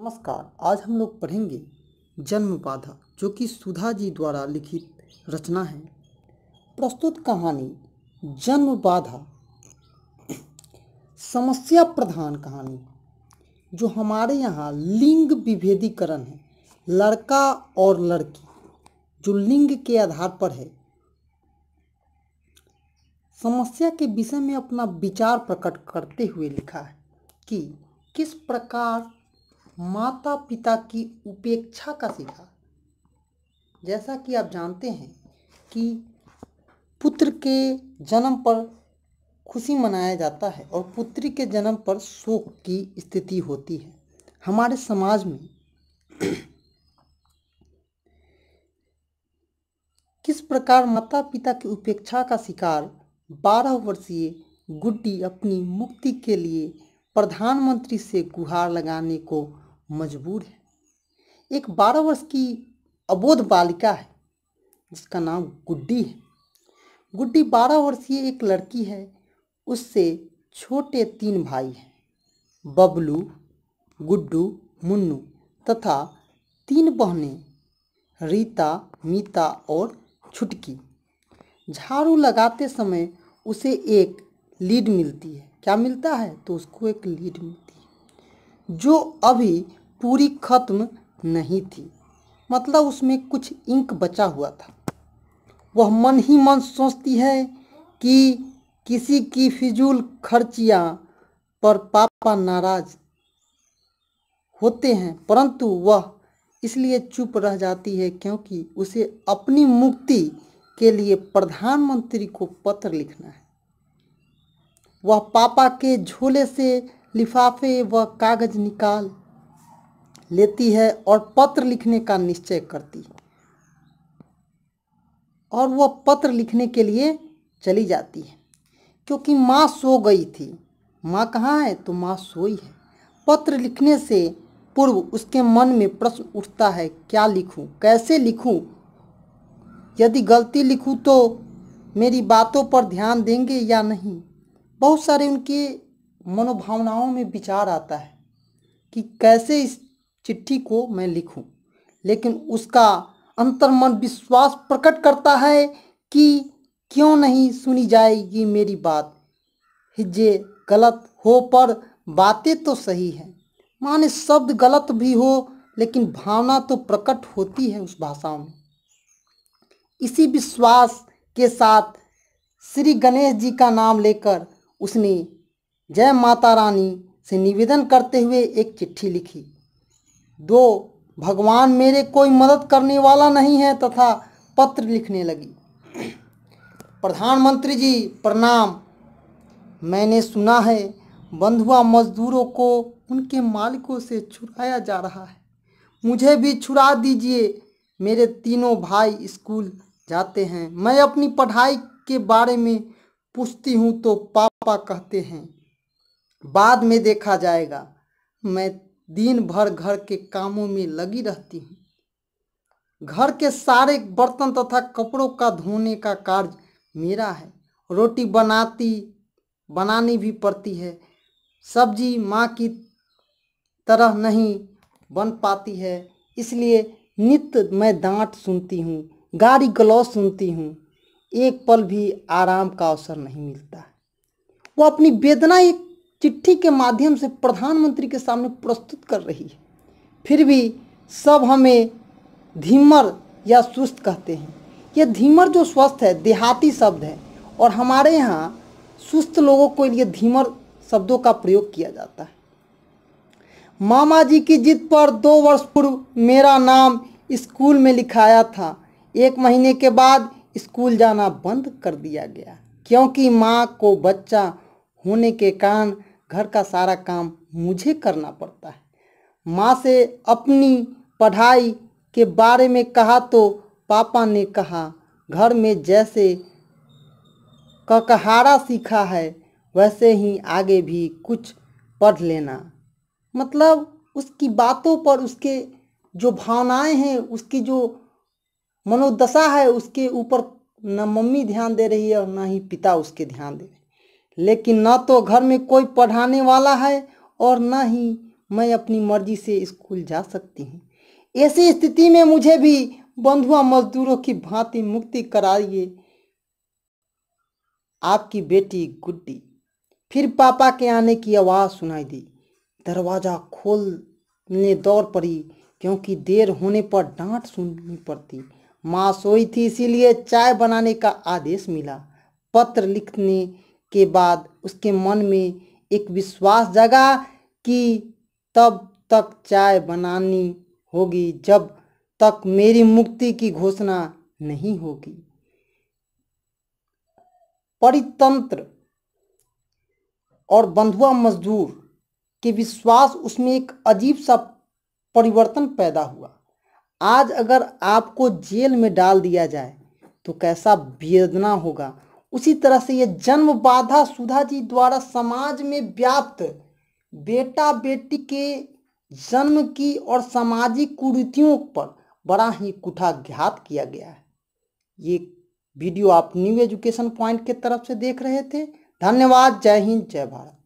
नमस्कार आज हम लोग पढ़ेंगे जन्म बाधा जो कि सुधा जी द्वारा लिखित रचना है प्रस्तुत कहानी जन्म बाधा समस्या प्रधान कहानी जो हमारे यहाँ लिंग विभेदीकरण है लड़का और लड़की जो लिंग के आधार पर है समस्या के विषय में अपना विचार प्रकट करते हुए लिखा है कि किस प्रकार माता पिता की उपेक्षा का सिखा जैसा कि आप जानते हैं कि पुत्र के जन्म पर खुशी मनाया जाता है और पुत्री के जन्म पर शोक की स्थिति होती है हमारे समाज में किस प्रकार माता पिता की उपेक्षा का शिकार बारह वर्षीय गुड्डी अपनी मुक्ति के लिए प्रधानमंत्री से गुहार लगाने को मजबूर है एक बारह वर्ष की अबोध बालिका है जिसका नाम गुड्डी है गुड्डी बारह वर्षीय एक लड़की है उससे छोटे तीन भाई हैं बबलू गुड्डू मुन्नू तथा तीन बहनें रीता मीता और छुटकी झाड़ू लगाते समय उसे एक लीड मिलती है क्या मिलता है तो उसको एक लीड मिलती है जो अभी पूरी ख़त्म नहीं थी मतलब उसमें कुछ इंक बचा हुआ था वह मन ही मन सोचती है कि किसी की फिजूल खर्चिया पर पापा नाराज होते हैं परंतु वह इसलिए चुप रह जाती है क्योंकि उसे अपनी मुक्ति के लिए प्रधानमंत्री को पत्र लिखना है वह पापा के झोले से लिफाफे व कागज़ निकाल लेती है और पत्र लिखने का निश्चय करती है और वह पत्र लिखने के लिए चली जाती है क्योंकि माँ सो गई थी माँ कहाँ है तो माँ सोई है पत्र लिखने से पूर्व उसके मन में प्रश्न उठता है क्या लिखूं कैसे लिखूं यदि गलती लिखूं तो मेरी बातों पर ध्यान देंगे या नहीं बहुत सारे उनके मनोभावनाओं में विचार आता है कि कैसे इस चिट्ठी को मैं लिखूं लेकिन उसका अंतर्मन विश्वास प्रकट करता है कि क्यों नहीं सुनी जाएगी मेरी बात हिज्जे गलत हो पर बातें तो सही हैं माने शब्द गलत भी हो लेकिन भावना तो प्रकट होती है उस भाषाओं में इसी विश्वास के साथ श्री गणेश जी का नाम लेकर उसने जय माता रानी से निवेदन करते हुए एक चिट्ठी लिखी दो भगवान मेरे कोई मदद करने वाला नहीं है तथा पत्र लिखने लगी प्रधानमंत्री जी प्रणाम मैंने सुना है बंधुआ मजदूरों को उनके मालिकों से छुड़ाया जा रहा है मुझे भी छुड़ा दीजिए मेरे तीनों भाई स्कूल जाते हैं मैं अपनी पढ़ाई के बारे में पूछती हूँ तो पापा कहते हैं बाद में देखा जाएगा मैं दिन भर घर के कामों में लगी रहती हूँ घर के सारे बर्तन तथा कपड़ों का धोने का कार्य मेरा है रोटी बनाती बनानी भी पड़ती है सब्जी माँ की तरह नहीं बन पाती है इसलिए नित्य मैं डांट सुनती हूँ गारी गलौज सुनती हूँ एक पल भी आराम का अवसर नहीं मिलता वो अपनी वेदना एक चिट्ठी के माध्यम से प्रधानमंत्री के सामने प्रस्तुत कर रही है फिर भी सब हमें धीमर या सुस्त कहते हैं यह धीमर जो स्वस्थ है देहाती शब्द है और हमारे यहाँ सुस्त लोगों के लिए धीमर शब्दों का प्रयोग किया जाता है मामा जी की जिद पर दो वर्ष पूर्व मेरा नाम स्कूल में लिखाया था एक महीने के बाद स्कूल जाना बंद कर दिया गया क्योंकि माँ को बच्चा होने के कारण घर का सारा काम मुझे करना पड़ता है माँ से अपनी पढ़ाई के बारे में कहा तो पापा ने कहा घर में जैसे ककहारा सीखा है वैसे ही आगे भी कुछ पढ़ लेना मतलब उसकी बातों पर उसके जो भावनाएं हैं उसकी जो मनोदशा है उसके ऊपर न मम्मी ध्यान दे रही है और ना ही पिता उसके ध्यान दे रहे लेकिन ना तो घर में कोई पढ़ाने वाला है और ना ही मैं अपनी मर्जी से स्कूल जा सकती हूँ ऐसी स्थिति में मुझे भी बंधुआ मजदूरों की भांति मुक्ति कराइए आपकी बेटी गुड्डी फिर पापा के आने की आवाज़ सुनाई दी दरवाज़ा खोलने दौड़ पड़ी क्योंकि देर होने पर डांट सुननी पड़ती माँ सोई थी इसीलिए चाय बनाने का आदेश मिला पत्र लिखने के बाद उसके मन में एक विश्वास जगा कि तब तक चाय बनानी होगी जब तक मेरी मुक्ति की घोषणा नहीं होगी परितंत्र और बंधुआ मजदूर के विश्वास उसमें एक अजीब सा परिवर्तन पैदा हुआ आज अगर आपको जेल में डाल दिया जाए तो कैसा वेदना होगा उसी तरह से ये जन्म बाधा सुधा जी द्वारा समाज में व्याप्त बेटा बेटी के जन्म की और सामाजिक कुरीतियों पर बड़ा ही कुठाघात किया गया है ये वीडियो आप न्यू एजुकेशन पॉइंट के तरफ से देख रहे थे धन्यवाद जय हिंद जय भारत